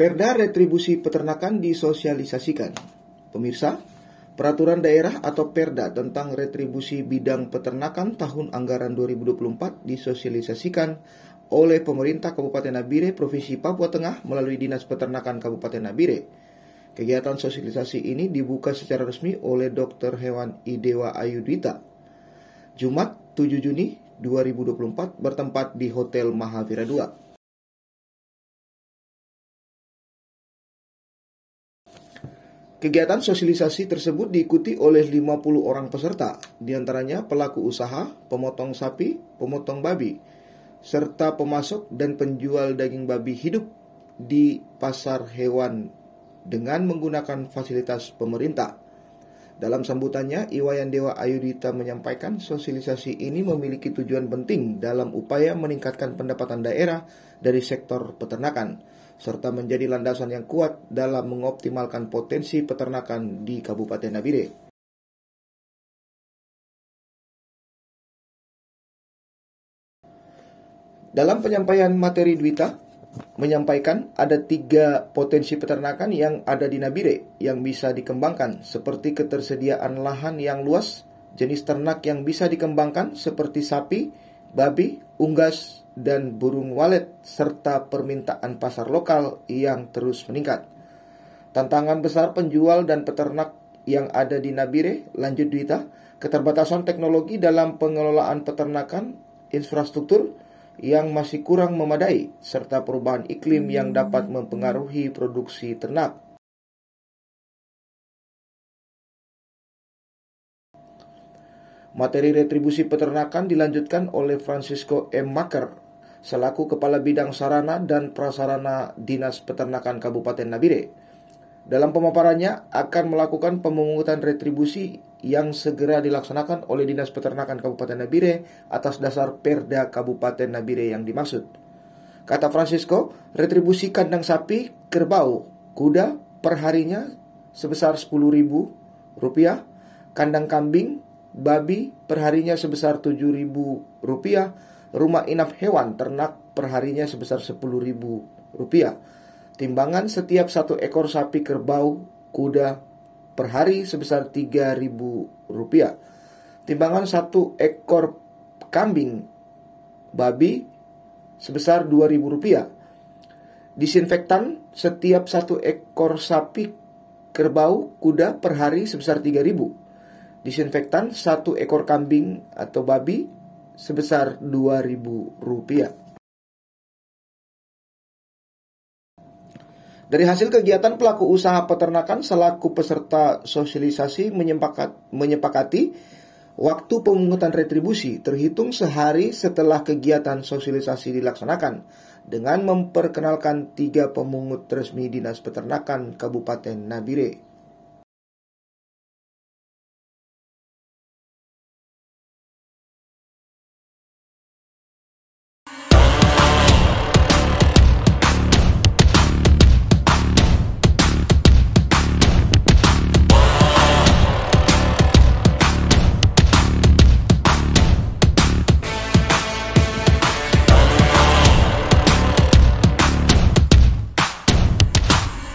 Perda retribusi peternakan disosialisasikan. Pemirsa, Peraturan Daerah atau Perda tentang retribusi bidang peternakan tahun anggaran 2024 disosialisasikan oleh pemerintah Kabupaten Nabire, Provinsi Papua Tengah melalui Dinas Peternakan Kabupaten Nabire. Kegiatan sosialisasi ini dibuka secara resmi oleh Dr. Hewan Idewa Ayudita. Jumat 7 Juni 2024 bertempat di Hotel Mahavira 2. Kegiatan sosialisasi tersebut diikuti oleh 50 orang peserta, diantaranya pelaku usaha, pemotong sapi, pemotong babi, serta pemasok dan penjual daging babi hidup di pasar hewan dengan menggunakan fasilitas pemerintah. Dalam sambutannya, Iwayan Dewa Ayudita menyampaikan sosialisasi ini memiliki tujuan penting dalam upaya meningkatkan pendapatan daerah dari sektor peternakan, serta menjadi landasan yang kuat dalam mengoptimalkan potensi peternakan di Kabupaten Nabire. Dalam penyampaian materi Dwita, menyampaikan ada tiga potensi peternakan yang ada di Nabire yang bisa dikembangkan seperti ketersediaan lahan yang luas, jenis ternak yang bisa dikembangkan seperti sapi, babi, unggas, dan burung walet serta permintaan pasar lokal yang terus meningkat. Tantangan besar penjual dan peternak yang ada di Nabire, lanjut Duita, keterbatasan teknologi dalam pengelolaan peternakan, infrastruktur, yang masih kurang memadai, serta perubahan iklim yang dapat mempengaruhi produksi ternak. Materi retribusi peternakan dilanjutkan oleh Francisco M. Macker, selaku Kepala Bidang Sarana dan Prasarana Dinas Peternakan Kabupaten Nabire. Dalam pemaparannya, akan melakukan pemungutan retribusi yang segera dilaksanakan oleh Dinas Peternakan Kabupaten Nabire atas dasar Perda Kabupaten Nabire yang dimaksud. Kata Francisco, retribusi kandang sapi, kerbau, kuda perharinya sebesar Rp10.000, kandang kambing, babi perharinya sebesar Rp7.000, rumah inaf hewan ternak perharinya sebesar Rp10.000, timbangan setiap satu ekor sapi kerbau, kuda, per hari sebesar Rp3.000. Timbangan satu ekor kambing babi sebesar Rp2.000. Disinfektan setiap satu ekor sapi kerbau kuda per hari sebesar 3000 Disinfektan satu ekor kambing atau babi sebesar Rp2.000. Dari hasil kegiatan pelaku usaha peternakan selaku peserta sosialisasi menyepakat, menyepakati waktu pemungutan retribusi terhitung sehari setelah kegiatan sosialisasi dilaksanakan dengan memperkenalkan tiga pemungut resmi Dinas Peternakan Kabupaten Nabire.